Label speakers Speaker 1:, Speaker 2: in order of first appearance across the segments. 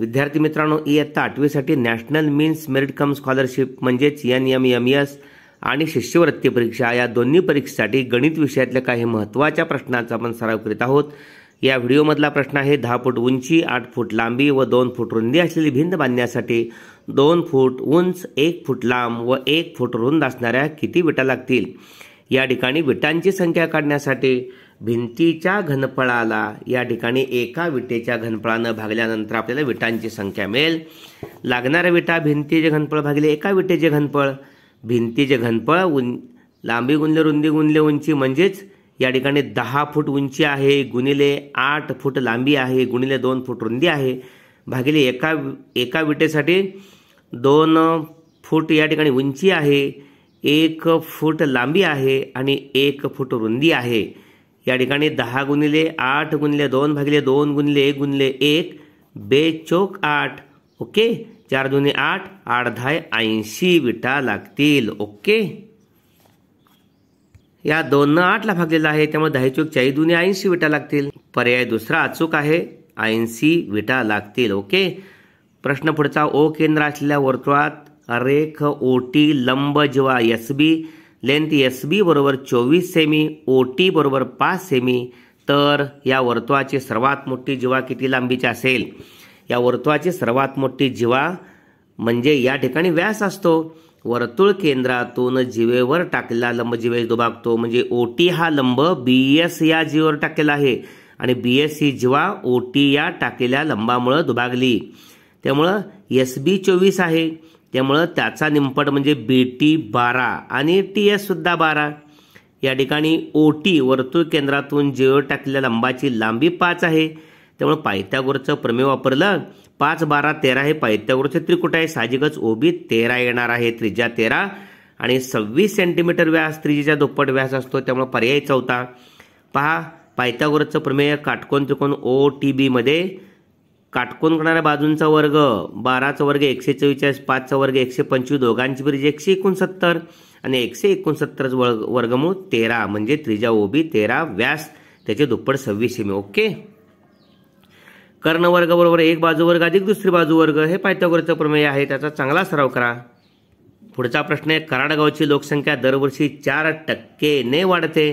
Speaker 1: विद्यार्थी मित्रांनो इयत्ता आठवीसाठी national means merit cum scholarship म्हणजेच एन एम एम एस आणि शिष्यवृत्ती परीक्षा या दोन्ही परीक्षेसाठी गणित विषयातल्या काही महत्त्वाच्या प्रश्नांचा आपण सराव करीत आहोत या व्हिडिओमधला प्रश्न आहे दहा फूट उंची आठ फूट लांबी व दोन फूट रुंदी असलेली भिंत बांधण्यासाठी दोन फूट उंच एक फूट लांब व एक फूट रुंद असणाऱ्या किती विटा लागतील या ठिकाणी विटांची संख्या काढण्यासाठी भिंतीच्या घनफळाला या ठिकाणी एका विटेच्या घनफळानं भागल्यानंतर आपल्याला विटांची संख्या मिळेल लागणाऱ्या विटा भिंतीचे घनफळ भागले एका विटेचे घनफळ भिंतीचे घनफळ उं लांबी गुणले रुंदी गुंजले उंची म्हणजेच या ठिकाणी दहा फूट उंची आहे गुणिले आठ फूट लांबी आहे गुणिले दोन फूट रुंदी आहे भागिले एका एका विटेसाठी दोन फूट या ठिकाणी उंची आहे एक फूट लांबी आहे आणि एक फूट रुंदी आहे या ठिकाणी दहा गुणिले आठ गुणिले दोन भागिले दोन गुणिले एक गुणिले एक बेचोक आठ ओके चार दुने आठ आठ धाय ऐंशी विटा लागतील ओके या आठ ला भागलेला आहे त्यामुळे दहा चोक चाळीस दुने ऐंशी विटा लागतील पर्याय दुसरा अचूक आहे ऐंशी विटा लागतील ओके प्रश्न पुढचा ओ केंद्र असलेल्या वर्तुळात रेख ओटी लंब जेव्हा S B length S B बरोबर चोवीस सेमी ओ टी बरोबर पाच सेमी तर या वर्तुळाची सर्वात मोठी जिवा किती लांबीची असेल या वर्तुळाची सर्वात मोठी जिवा म्हणजे या ठिकाणी व्यास असतो वर्तुळ केंद्रातून जिवेवर टाकलेला लंब जिवे दुभागतो म्हणजे ओ टी हा लंब बी एस या जीवेवर टाकलेला आहे आणि बी एस ही जिवा ओ टी या टाकलेल्या लंबामुळं दुभागली त्यामुळं एस बी चोवीस आहे त्यामुळं त्याचा निंपट म्हणजे बी टी बारा आणि टी सुद्धा बारा या ठिकाणी ओ टी वर्तुळ केंद्रातून जेवळ टाकलेल्या लंबाची लांबी पाच आहे त्यामुळे पायथ्यागोरचं प्रमेय वापरलं पाच बारा तेरा हे पायथ्यागोरचं त्रिकुट आहे साहजिकच ओबी तेरा येणार आहे त्रिज्या तेरा आणि सव्वीस सेंटीमीटर व्यास त्रिजेचा दुप्पट व्यास असतो त्यामुळे पर्याय चौथा पहा पायत्यागोरचं प्रमेय काटकोन त्रिकोण ओ टी बीमध्ये काटकोन करणाऱ्या बाजूंचा वर्ग बाराचा वर्ग एकशे चव्वेचाळीस पाचचा वर्ग एकशे पंचवीस दोघांची बेरीज एकशे एकोणसत्तर आणि एकशे एकोणसत्तर वर्ग वर्गमूळ तेरा म्हणजे त्रिजा ओबी तेरा व्यास त्याचे दुप्पट सव्वीस सेमी ओके बरोबर एक बाजू वर्ग अधिक दुसरी बाजू वर्ग हे पायथ्यागोरचं प्रमेय आहे त्याचा चांगला सराव करा पुढचा प्रश्न आहे कराडगावची लोकसंख्या दरवर्षी चार टक्केने वाढते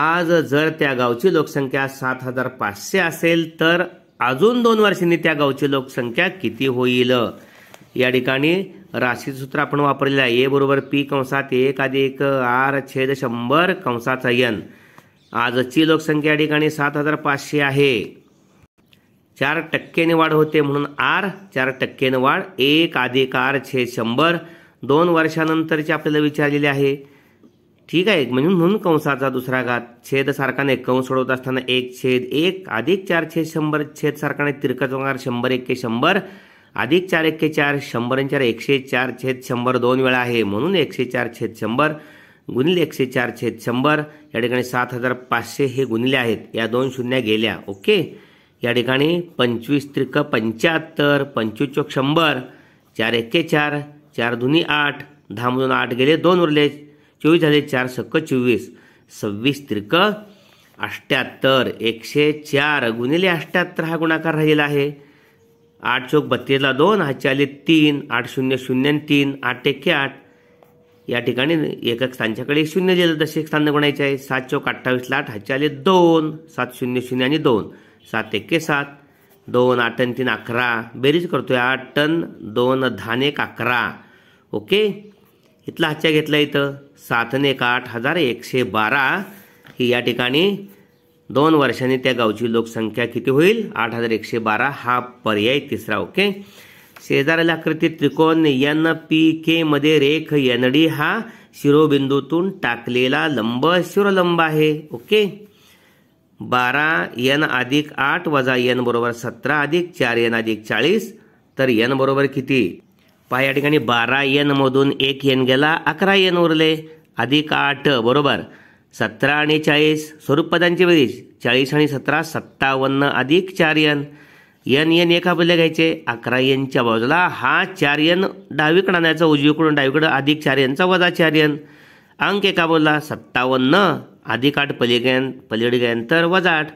Speaker 1: आज जर त्या गावची लोकसंख्या सात हजार पाचशे असेल तर अजून दोन वर्षांनी त्या गावची लोकसंख्या किती होईल या ठिकाणी सूत्र आपण वापरलेलं आहे ए बरोबर पी कंसात एक अधिक आर छेद शंभर कंसाचा यन आजची लोकसंख्या या ठिकाणी सात हजार पाचशे आहे चार टक्क्याने वाढ होते म्हणून आर चार टक्क्याने वाढ एक अधिक आर छेद शंभर दोन वर्षानंतरचे आपल्याला विचारलेले आहे ठीक आहे म्हणून म्हणून कंसाचा दुसरा घात छेद सारखाने कंस सोडवत असताना एक छेद एक अधिक चार छेद शंभर छेद सारखाने तिरकचकार शंभर एक्के शंभर अधिक चार एक्के चार शंभर चार एकशे चार छेद शंभर दोन वेळा आहे म्हणून एकशे चार छेद शंभर गुणिले एकशे चार छेद शंभर या ठिकाणी सात हजार पाचशे हे गुणिले आहेत या दोन शून्या गेल्या ओके या ठिकाणी पंचवीस त्रिक पंच्याहत्तर पंचवीस चौक शंभर चार एक्के चार चार दुनी आठ दहा मधून आठ गेले दोन उरले चोवीस झाले चार सक्क चोवीस सव्वीस त्रिक अष्ट्याहत्तर एकशे चार गुणिले अष्ट्याहत्तर हा गुणाकार राहिलेला आहे आठ चौक बत्तीसला दोन हा आले तीन आठ शून्य शून्य तीन आठ एके आठ या ठिकाणी एकक स्थानच्याकडे एक शून्य दिलं तसे एक स्थान गुणायचे आहे सात चौक अठ्ठावीसला आठ हाच्याले दोन सात शून्य शून्य आणि दोन सात एक्के सात दोन आठ आणि तीन अकरा बेरीज करतोय आठ टन दोन धान एक अकरा ओके इथला हच्या घेतला इथं सातने एक आठ हजार एकशे बारा ही या ठिकाणी दोन वर्षांनी त्या गावची लोकसंख्या किती होईल आठ हजार एकशे बारा हा पर्याय तिसरा ओके शेजारील आकृती त्रिकोण एन पी के मध्ये रेख एन डी हा शिरोबिंदूतून टाकलेला लंब शिरोलंब आहे ओके बारा एन अधिक आठ वजा एन बरोबर सतरा अधिक चार एन अधिक चाळीस तर एन बरोबर किती पाय या ठिकाणी बारा येनमधून एक येन गेला अकरा येन उरले अधिक आठ बरोबर सतरा आणि चाळीस स्वरूपपदांची वेळीच चाळीस आणि सतरा सत्तावन्न अधिक चार यन यन यन एका बदल्या घ्यायचे अकरा यनच्या बाजूला हा चार यन डावीकडं आणायचा उजवीकडून डावीकडं अधिक चार यनचा वजा चार यन अंक एका बोलला सत्तावन्न अधिक आठ पलीगयन गेन तर वजा आठ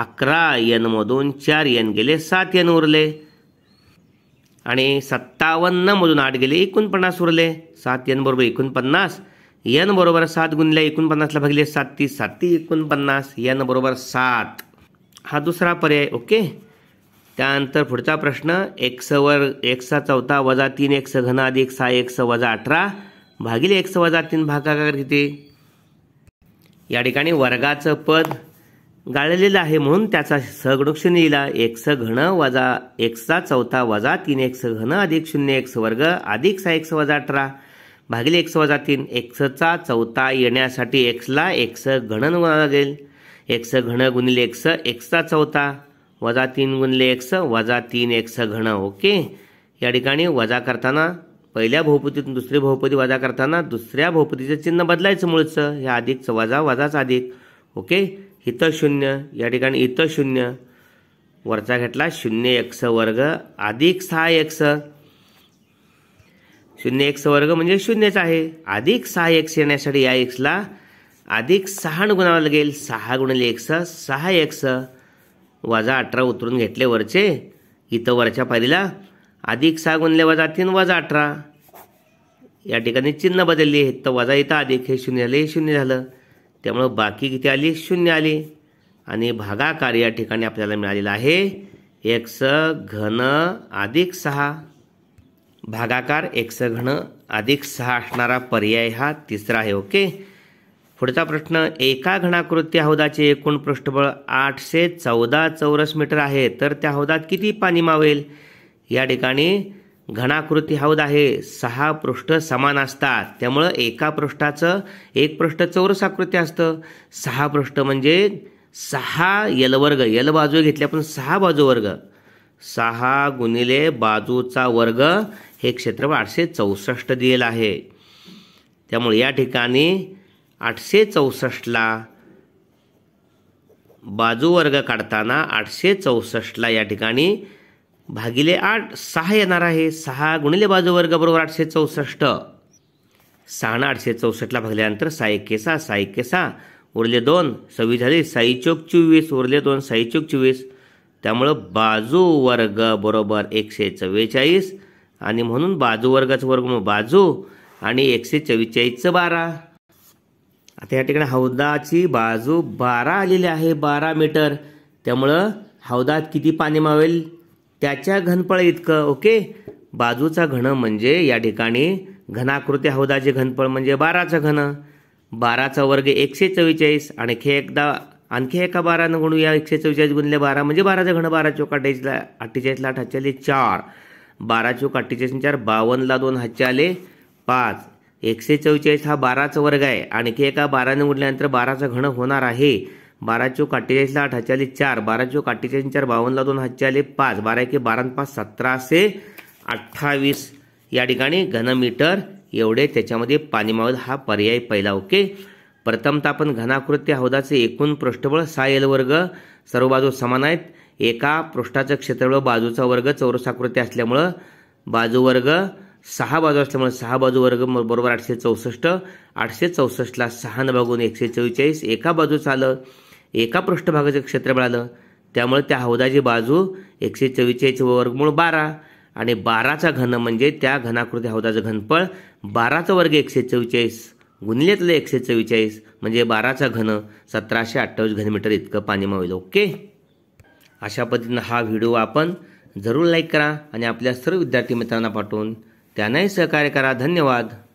Speaker 1: अकरा यनमधून चार यन गेले सात यन उरले आणि सत्तावन्न मधून आठ गेले एकोणपन्नास उरले सात एन बरोबर एकोणपन्नास एन बरोबर सात गुणल्या एकोणपन्नासला भागले सात तीस सात ती एकोणपन्नास एन बरोबर सात हा दुसरा पर्याय ओके त्यानंतर पुढचा प्रश्न वर एकसा चौथा वजा तीन एक्स घन अधिक सहा एक्स वजा अठरा भागिले एक्स वजा तीन भागाकार किती या ठिकाणी वर्गाचं पद गाळलेला आहे म्हणून त्याचा सगडोक शून्य लिहिला एक स घन वजा एकचा चौथा वजा तीन एक स घन अधिक शून्य एक वर्ग अधिक सहा एक वजा अठरा भागिले एक वजा तीन एक्सचा चौथा येण्यासाठी एक्सला एक्स घणन लागेल एक्स घन गुणिले एक्स एक्सचा चौथा वजा तीन गुणिले एक्स वजा तीन एक्स घन ओके या ठिकाणी वजा करताना पहिल्या भोपतीतून दुसरी भोपती वजा करताना दुसऱ्या भोपतीचं चिन्ह बदलायचं मुळचं हे अधिकचं वजा वजाच अधिक ओके इथं शून्य या ठिकाणी इथं शून्य वरचा घेतला शून्य एक्स वर्ग अधिक सहा एक्स शून्य एक्स वर्ग म्हणजे शून्यच आहे अधिक सहा एक्स येण्यासाठी या एक्सला अधिक सहा गुणावं लागेल सहा गुणले एक्स सहा एक्स वजा अठरा उतरून घेतले वरचे इथं वरच्या पायरीला अधिक सहा गुणले वजा तीन वजा अठरा या ठिकाणी चिन्ह बदलली तर वजा इथं अधिक हे शून्य झालं हे शून्य झालं त्यामुळं बाकी किती आली शून्य आली आणि भागाकार या ठिकाणी आपल्याला मिळालेला आहे एक्स घन अधिक सहा भागाकार एक्स घन अधिक सहा असणारा पर्याय हा तिसरा आहे ओके पुढचा प्रश्न एका घणाकृती हौदाचे एकूण पृष्ठबळ आठशे चौदा चौरस मीटर आहे तर त्या हौदात किती पाणी मावेल या ठिकाणी घणाकृती हौद आहे सहा पृष्ठ समान असतात त्यामुळं एका पृष्ठाचं एक पृष्ठ चौरस आकृती असतं सहा पृष्ठ म्हणजे सहा यलवर्ग यल बाजू घेतली पण सहा बाजू वर्ग सहा गुणिले बाजूचा वर्ग हे क्षेत्रफळ आठशे चौसष्ट दिलेलं आहे त्यामुळे या ठिकाणी आठशे चौसष्टला बाजूवर्ग काढताना आठशे चौसष्टला या ठिकाणी भागिले आठ सहा येणार आहे सहा गुणिले बाजू वर्ग बरोबर आठशे चौसष्ट सहा आठशे चौसष्टला भागल्यानंतर सहा एक सहा सहा एक सहा उरले दोन सव्वीस झाले साई चोक चोवीस उरले दोन साई चोक चोवीस त्यामुळं बाजू वर्ग बरोबर एकशे चव्वेचाळीस आणि म्हणून बाजू वर्गाचं वर्ग बाजू आणि एकशे चव्वेचाळीसचं बारा आता या ठिकाणी हौदाची बाजू बारा आलेली आहे बारा मीटर त्यामुळं हौदात किती पाणी मावेल त्याच्या घनफळ इतकं ओके बाजूचा घन म्हणजे या ठिकाणी घनाकृती हौदाचे घनफळ म्हणजे बाराचं घन बाराचा वर्ग एकशे चव्वेचाळीस आणखी एकदा आणखी एका बारानं गुणूया एकशे चव्वेचाळीस गुणले बारा म्हणजे बाराचं घन बारा चौक अठ्ठेचाळीसला अठ्ठेचाळीसला अठ्ठेचाळीस चार बारा चौक अठ्ठेचाळीस चार बावन्नला दोन आले पाच एकशे चव्वेचाळीस हा बाराचा वर्ग आहे आणखी एका बाराने उडल्यानंतर बाराचा घन होणार आहे बारा चो अठ्ठेचाळीसला आठ हच्याली चार बारा चो अठ्ठेचाळीस चार बावन्नला दोन हच्याली पाच बारा एके बारा पाच सतराशे अठ्ठावीस या ठिकाणी घनमीटर एवढे त्याच्यामध्ये पाणीमावल हा पर्याय पहिला ओके प्रथमतः आपण घनाकृत्य हौदाचे एकूण पृष्ठबळ सहा एल वर्ग सर्व बाजू समान आहेत एका पृष्ठाचं क्षेत्रफळ बाजूचा वर्ग चौरसाकृती असल्यामुळं बाजू वर्ग सहा बाजू असल्यामुळे सहा बाजू वर्ग बरोबर आठशे चौसष्ट आठशे चौसष्टला सहा न भागून एकशे चव्वेचाळीस एका बाजूचं आलं एका पृष्ठभागाचे क्षेत्र मिळालं त्यामुळे त्या हौदाची बाजू एकशे चव्वेचाळीस वर्गमूळ बारा आणि बाराचा घन म्हणजे त्या घनाकृती हौदाचं घनफळ बाराचा वर्ग एकशे चव्वेचाळीस गुणिलेतलं एकशे चव्वेचाळीस म्हणजे बाराचा घन सतराशे अठ्ठावीस घनमीटर इतकं पाणी मावेल ओके अशा पद्धतीनं हा व्हिडिओ आपण जरूर लाईक करा आणि आपल्या सर्व विद्यार्थी मित्रांना पाठवून त्यांनाही सहकार्य करा धन्यवाद